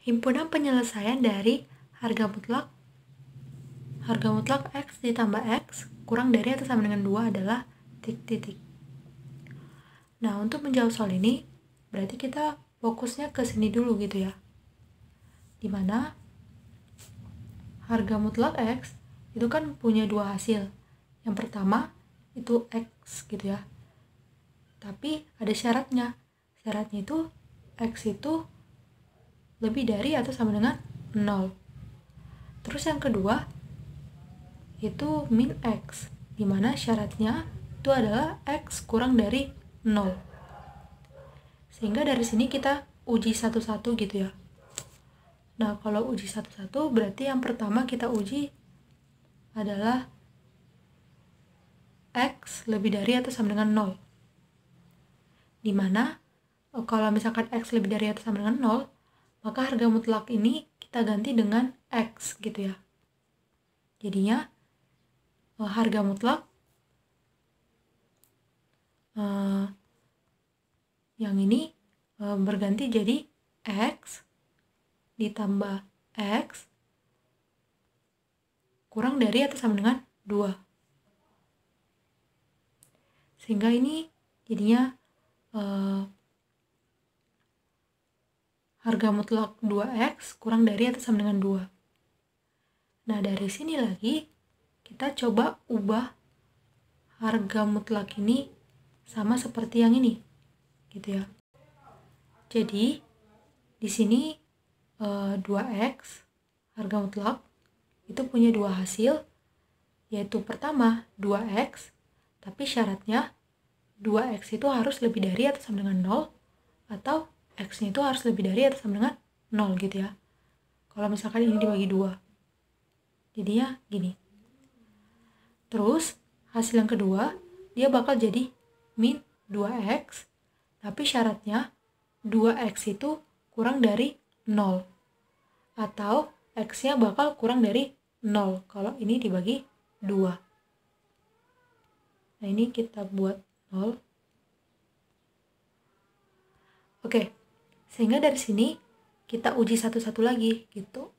himpunan penyelesaian dari harga mutlak harga mutlak X ditambah X kurang dari atau sama dengan 2 adalah titik-titik. Nah, untuk menjawab soal ini, berarti kita fokusnya ke sini dulu gitu ya. Dimana harga mutlak X itu kan punya dua hasil. Yang pertama itu X gitu ya. Tapi ada syaratnya. Syaratnya itu X itu lebih dari atau sama dengan 0. Terus yang kedua itu min x, dimana syaratnya itu adalah x kurang dari 0. Sehingga dari sini kita uji satu-satu gitu ya. Nah, kalau uji satu-satu berarti yang pertama kita uji adalah x lebih dari atau sama dengan 0. Dimana eh, kalau misalkan x lebih dari atau sama dengan 0, maka harga mutlak ini kita ganti dengan X gitu ya. Jadinya eh, harga mutlak eh, yang ini eh, berganti jadi X ditambah X kurang dari atau sama dengan 2. Sehingga ini jadinya harga mutlak 2x kurang dari atau sama dengan 2. Nah, dari sini lagi kita coba ubah harga mutlak ini sama seperti yang ini. Gitu ya. Jadi, di sini e, eh, 2x harga mutlak itu punya dua hasil yaitu pertama 2x tapi syaratnya 2x itu harus lebih dari atau sama dengan 0 atau X-nya itu harus lebih dari atau sama dengan 0 gitu ya. Kalau misalkan ini dibagi dua. Jadinya gini. Terus, hasil yang kedua, dia bakal jadi min 2X, tapi syaratnya 2X itu kurang dari 0. Atau X-nya bakal kurang dari 0 kalau ini dibagi 2. Nah, ini kita buat 0. Oke, sehingga dari sini kita uji satu-satu lagi gitu.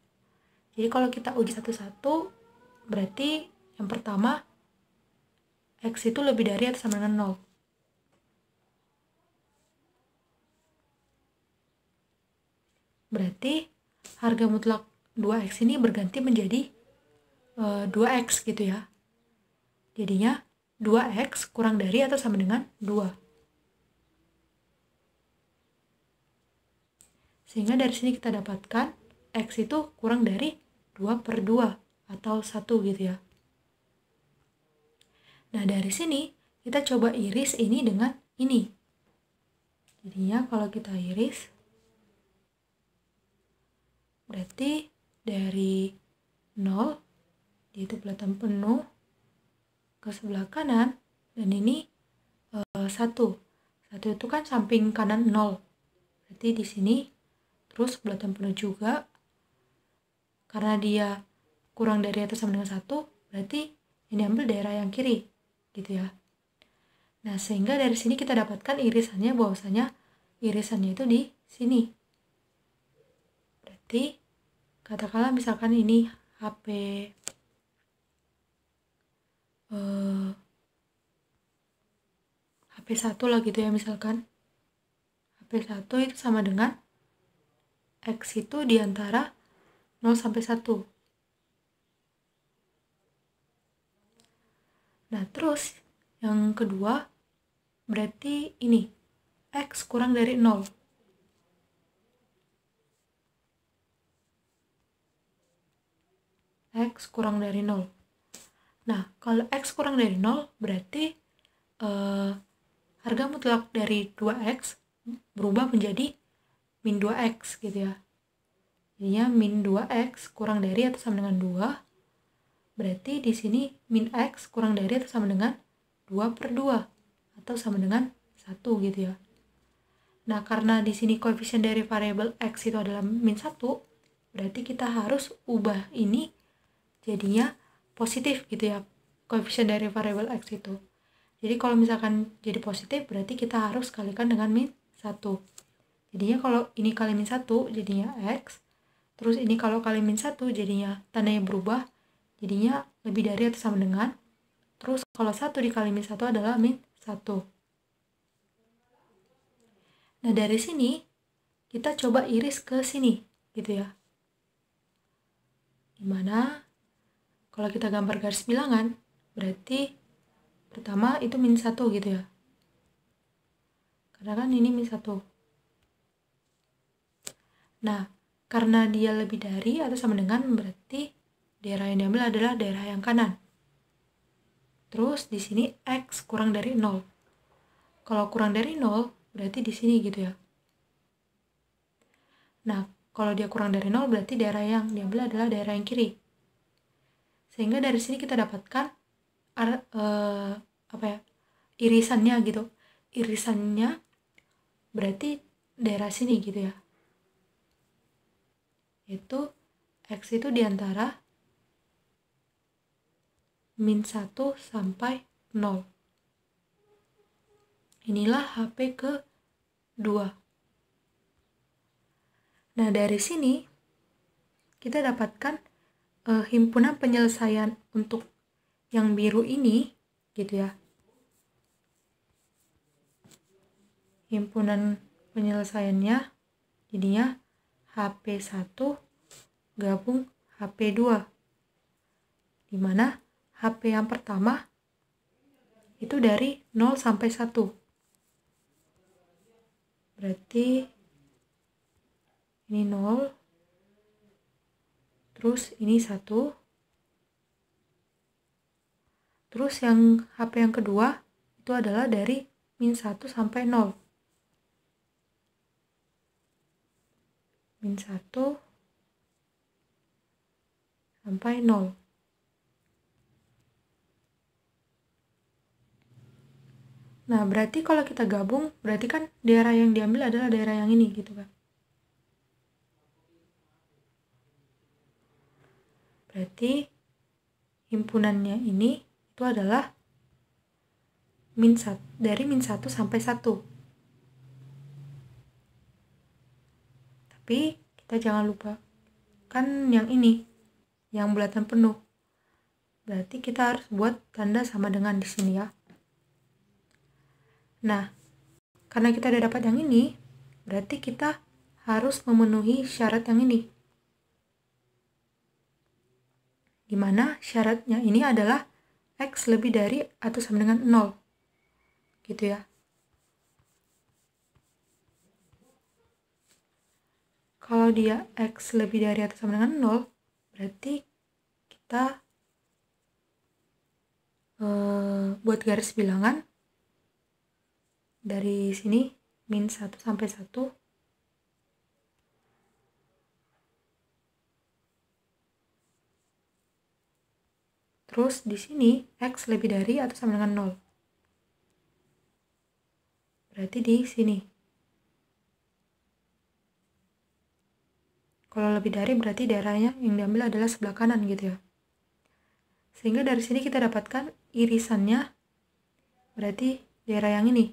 Jadi kalau kita uji satu-satu berarti yang pertama x itu lebih dari atau sama dengan 0. Berarti harga mutlak 2x ini berganti menjadi uh, eh, 2x gitu ya. Jadinya 2x kurang dari atau sama dengan 2. Sehingga dari sini kita dapatkan X itu kurang dari 2 per 2 atau 1 gitu ya. Nah, dari sini kita coba iris ini dengan ini. Jadinya kalau kita iris, berarti dari 0, yaitu belatan penuh, ke sebelah kanan, dan ini e, 1. 1 itu kan samping kanan 0. Berarti di sini terus bulatan penuh juga karena dia kurang dari atas sama dengan satu berarti ini ambil daerah yang kiri gitu ya nah sehingga dari sini kita dapatkan irisannya bahwasanya irisannya itu di sini berarti katakanlah misalkan ini HP eh, HP satu lah gitu ya misalkan HP satu itu sama dengan X itu di antara 0 sampai 1. Nah, terus yang kedua berarti ini X kurang dari 0. X kurang dari 0. Nah, kalau X kurang dari 0 berarti uh, harga mutlak dari 2X berubah menjadi min 2x gitu ya. Jadinya min 2x kurang dari atau sama dengan 2. Berarti di sini min x kurang dari atau sama dengan 2 per 2. Atau sama dengan 1 gitu ya. Nah, karena di sini koefisien dari variabel x itu adalah min 1, berarti kita harus ubah ini jadinya positif gitu ya, koefisien dari variabel x itu. Jadi kalau misalkan jadi positif, berarti kita harus kalikan dengan min 1. Jadinya kalau ini kali min 1 jadinya X. Terus ini kalau kali min 1 jadinya tanda yang berubah. Jadinya lebih dari atau sama dengan. Terus kalau 1 dikali min 1 adalah min 1. Nah dari sini kita coba iris ke sini gitu ya. Dimana kalau kita gambar garis bilangan berarti pertama itu min 1 gitu ya. Karena kan ini min 1. Nah, karena dia lebih dari atau sama dengan berarti daerah yang diambil adalah daerah yang kanan. Terus di sini X kurang dari 0. Kalau kurang dari 0, berarti di sini gitu ya. Nah, kalau dia kurang dari 0, berarti daerah yang diambil adalah daerah yang kiri. Sehingga dari sini kita dapatkan ar, uh, apa ya irisannya gitu irisannya berarti daerah sini gitu ya itu X itu diantara min 1 sampai 0 inilah HP ke 2 nah dari sini kita dapatkan uh, himpunan penyelesaian untuk yang biru ini gitu ya himpunan penyelesaiannya jadinya HP1 gabung HP2 dimana HP yang pertama itu dari 0 sampai 1 berarti ini 0 terus ini 1 terus yang HP yang kedua itu adalah dari min 1 sampai 0 min 1 sampai 0 nah berarti kalau kita gabung berarti kan daerah yang diambil adalah daerah yang ini gitu kan berarti himpunannya ini itu adalah min 1, dari min 1 sampai 1 tapi kita jangan lupa kan yang ini yang bulatan penuh berarti kita harus buat tanda sama dengan di sini ya nah karena kita udah dapat yang ini berarti kita harus memenuhi syarat yang ini dimana syaratnya ini adalah x lebih dari atau sama dengan 0 gitu ya kalau dia X lebih dari atau sama dengan 0 berarti kita uh, buat garis bilangan dari sini min 1 sampai 1 Terus di sini X lebih dari atau sama dengan 0. Berarti di sini Kalau lebih dari berarti daerahnya yang diambil adalah sebelah kanan gitu ya. Sehingga dari sini kita dapatkan irisannya berarti daerah yang ini.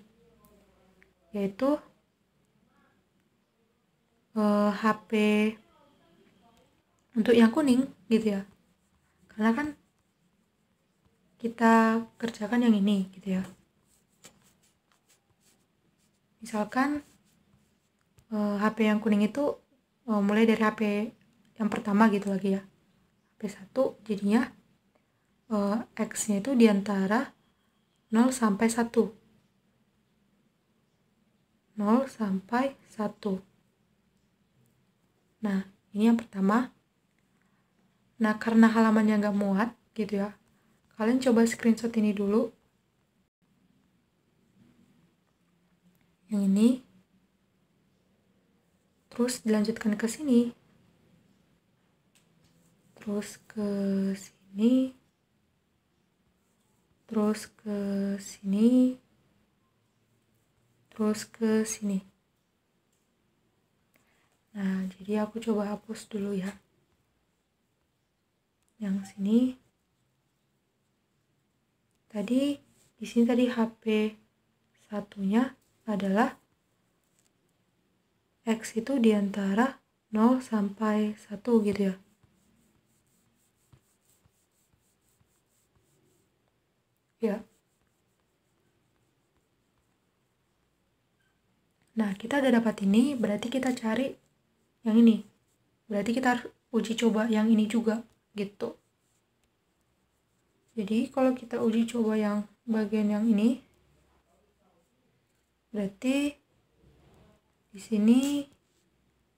Yaitu eh, HP untuk yang kuning gitu ya. Karena kan kita kerjakan yang ini gitu ya. Misalkan eh, HP yang kuning itu uh, mulai dari HP yang pertama gitu lagi ya HP 1 jadinya uh, eh, X nya itu diantara 0 sampai 1 0 sampai 1 nah ini yang pertama nah karena halamannya nggak muat gitu ya kalian coba screenshot ini dulu yang ini terus dilanjutkan ke sini terus ke sini terus ke sini terus ke sini nah jadi aku coba hapus dulu ya yang sini tadi di sini tadi HP satunya adalah X itu diantara antara 0 sampai 1 gitu ya. Ya. Nah, kita udah dapat ini, berarti kita cari yang ini. Berarti kita harus uji coba yang ini juga, gitu. Jadi, kalau kita uji coba yang bagian yang ini, berarti di sini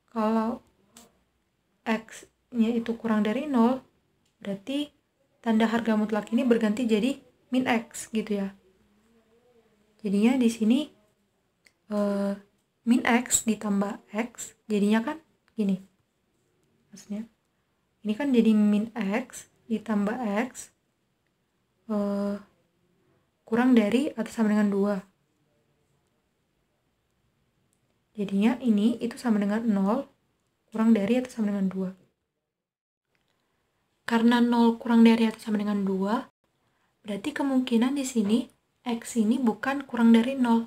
kalau x-nya itu kurang dari nol berarti tanda harga mutlak ini berganti jadi min x gitu ya jadinya di sini eh, min x ditambah x jadinya kan gini maksudnya ini kan jadi min x ditambah x eh, kurang dari atau sama dengan 2 Jadinya ini itu sama dengan 0 kurang dari atau sama dengan 2. Karena 0 kurang dari atau sama dengan 2, berarti kemungkinan di sini X ini bukan kurang dari 0,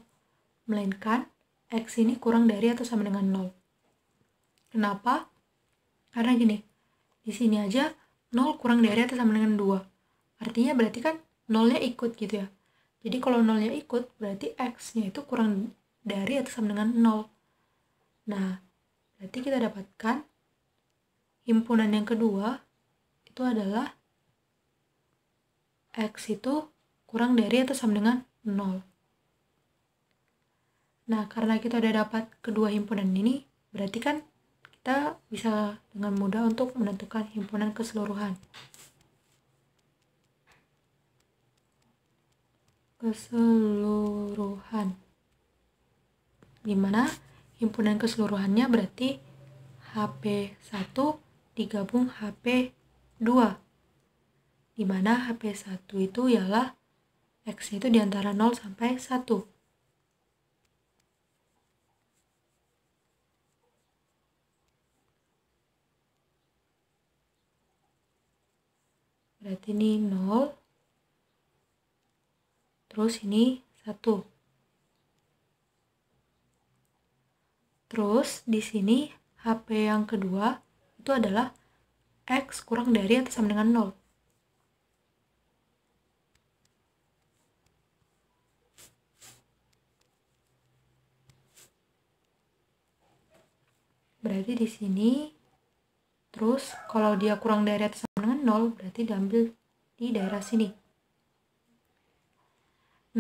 melainkan X ini kurang dari atau sama dengan 0. Kenapa? Karena gini, di sini aja 0 kurang dari atau sama dengan 2. Artinya berarti kan 0-nya ikut gitu ya. Jadi kalau 0-nya ikut, berarti X-nya itu kurang dari atau sama dengan 0. Nah, berarti kita dapatkan himpunan yang kedua itu adalah X itu kurang dari atau sama dengan 0. Nah, karena kita udah dapat kedua himpunan ini, berarti kan kita bisa dengan mudah untuk menentukan himpunan keseluruhan. Keseluruhan. di mana himpunan keseluruhannya berarti HP1 digabung HP2 dimana HP1 itu ialah X itu diantara 0 sampai 1 berarti ini 0 terus ini 1 Terus di sini HP yang kedua itu adalah X kurang dari atau sama dengan 0. Berarti di sini terus kalau dia kurang dari atau sama dengan 0 berarti diambil di daerah sini.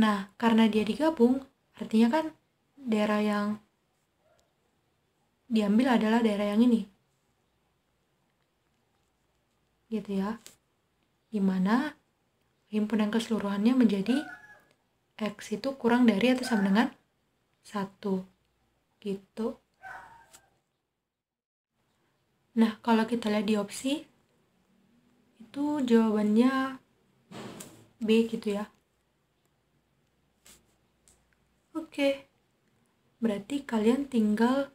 Nah, karena dia digabung, artinya kan daerah yang diambil adalah daerah yang ini. Gitu ya. Dimana himpunan keseluruhannya menjadi X itu kurang dari atau sama dengan satu, Gitu. Nah, kalau kita lihat di opsi, itu jawabannya B gitu ya. Oke, berarti kalian tinggal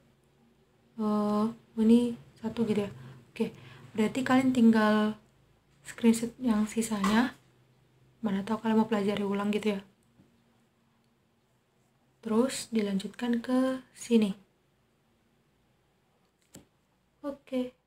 uh, ini satu gitu ya oke berarti kalian tinggal screenshot yang sisanya mana tahu kalian mau pelajari ulang gitu ya terus dilanjutkan ke sini oke